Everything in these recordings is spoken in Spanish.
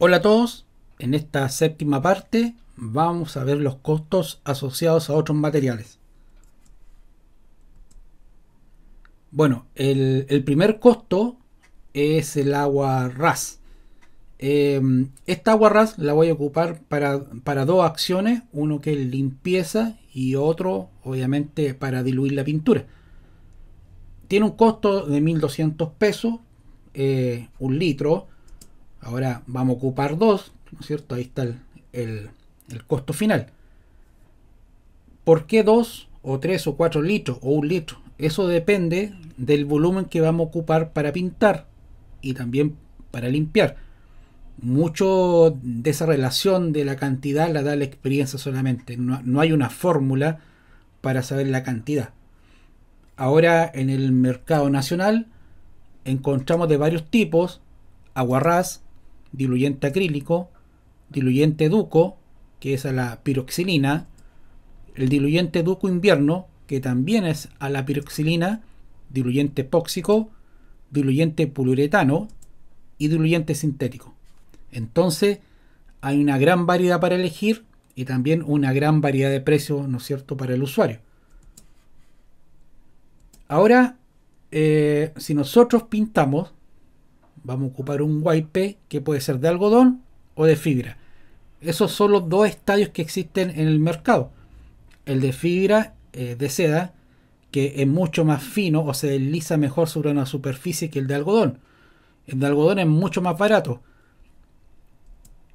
Hola a todos, en esta séptima parte vamos a ver los costos asociados a otros materiales. Bueno, el, primer costo es el agua RAS. Em, esta agua RAS la voy a ocupar para, dos acciones, uno que es limpieza y otro obviamente para diluir la pintura. Tiene un costo de 1200 pesos, eh, un litro, Ahora vamos a ocupar dos, ¿no es cierto? Ahí está el, costo final. ¿Por qué dos o tres o cuatro litros o un litro? Eso depende del volumen que vamos a ocupar para pintar y también para limpiar. Mucho de esa relación de la cantidad la da la experiencia solamente. No, no hay una fórmula para saber la cantidad. Ahora en el mercado nacional encontramos de varios tipos, aguarrás, diluyente acrílico, diluyente duco, que es a la piroxilina, el diluyente duco invierno, que también es a la piroxilina, diluyente póxico, diluyente poliuretano y diluyente sintético. Entonces, hay una gran variedad para elegir y también una gran variedad de precios, ¿no es cierto?, para el usuario. Ahora, eh, si nosotros pintamos Vamos a ocupar un wipe que puede ser de algodón o de fibra. Esos son los dos estadios que existen en el mercado. El de fibra eh, de seda, que es mucho más fino o se desliza mejor sobre una superficie que el de algodón. El de algodón es mucho más barato.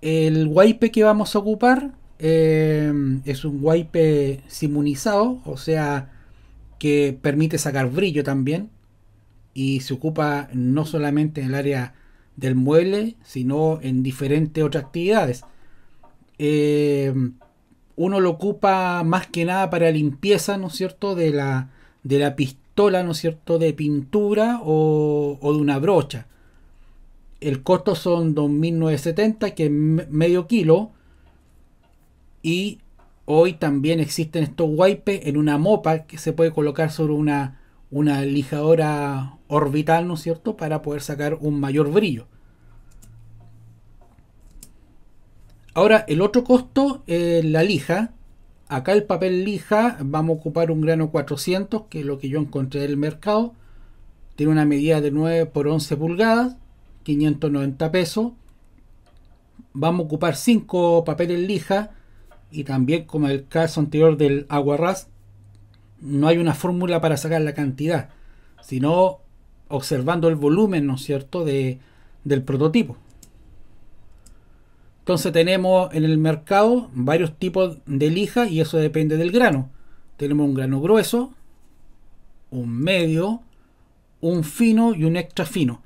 El wipe que vamos a ocupar eh, es un wipe simunizado, o sea, que permite sacar brillo también y se ocupa no solamente en el área del mueble, sino en diferentes otras actividades. Eh, uno lo ocupa más que nada para limpieza, ¿no es cierto?, de la, de la pistola, ¿no es cierto?, de pintura o, o de una brocha. El costo son 2.970, que es medio kilo. Y hoy también existen estos wipes en una mopa que se puede colocar sobre una una lijadora orbital, ¿no es cierto?, para poder sacar un mayor brillo. Ahora, el otro costo, es la lija. Acá el papel lija, vamos a ocupar un grano 400, que es lo que yo encontré en el mercado. Tiene una medida de 9 por 11 pulgadas, 590 pesos. Vamos a ocupar 5 papeles lija. Y también, como el caso anterior del aguarrás, no hay una fórmula para sacar la cantidad, sino observando el volumen, ¿no es cierto?, de, del prototipo. Entonces tenemos en el mercado varios tipos de lija y eso depende del grano. Tenemos un grano grueso, un medio, un fino y un extra fino.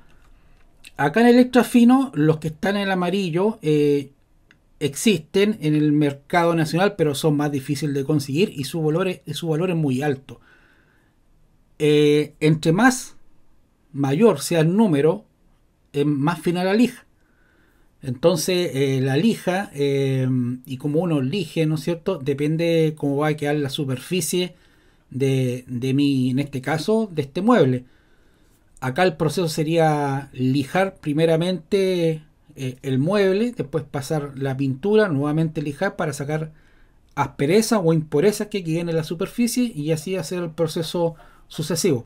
Acá en el extra fino, los que están en el amarillo, eh, existen en el mercado nacional, pero son más difíciles de conseguir y su valor es, su valor es muy alto. Eh, entre más mayor sea el número, es eh, más fina la lija. Entonces, eh, la lija y como uno lije, ¿no es cierto? Depende cómo va a quedar la superficie de, de mi, en este caso, de este mueble. Acá el proceso sería lijar primeramente eh, el mueble, después pasar la pintura, nuevamente lijar para sacar aspereza o impurezas que queden en la superficie y así hacer el proceso sucesivo.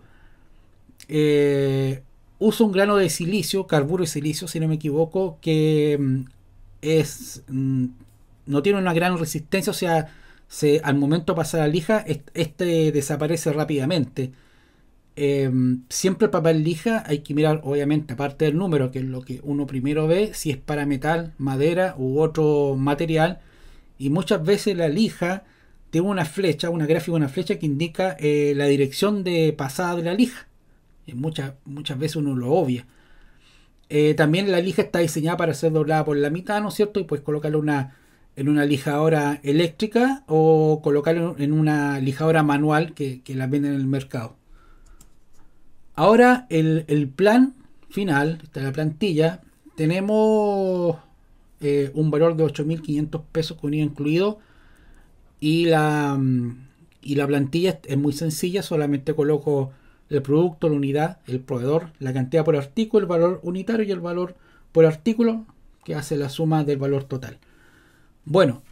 Eh, uso un grano de silicio, carburo de silicio, si no me equivoco, que mm, es mm, no tiene una gran resistencia, o sea, se, al momento de pasar la lija, este desaparece rápidamente. Em, siempre el papel lija hay que mirar, obviamente, aparte del número, que es lo que uno primero ve, si es para metal, madera u otro material. Y muchas veces la lija tiene una flecha, una gráfica, una flecha que indica eh, la dirección de pasada de la lija. Y muchas, muchas veces uno lo obvia. Eh, también la lija está diseñada para ser doblada por la mitad, ¿no es cierto? Y pues colocarla una, en una lijadora eléctrica o colocarla en una lijadora manual que, que la venden en el mercado. Ahora el, plan final, está la plantilla, tenemos eh, un valor de 8.500 pesos con IVA incluido y la, mm, la plantilla es muy sencilla, solamente coloco el producto, la unidad, el proveedor, la cantidad por artículo, el valor unitario y el valor por artículo que hace la suma del valor total. Bueno,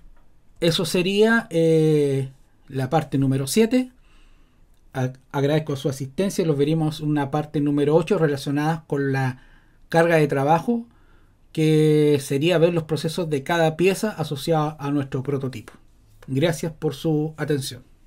eso sería eh, la parte número 7 agradezco su asistencia. Los veremos en una parte número 8 relacionada con la carga de trabajo, que sería ver los procesos de cada pieza asociada a nuestro prototipo. Gracias por su atención.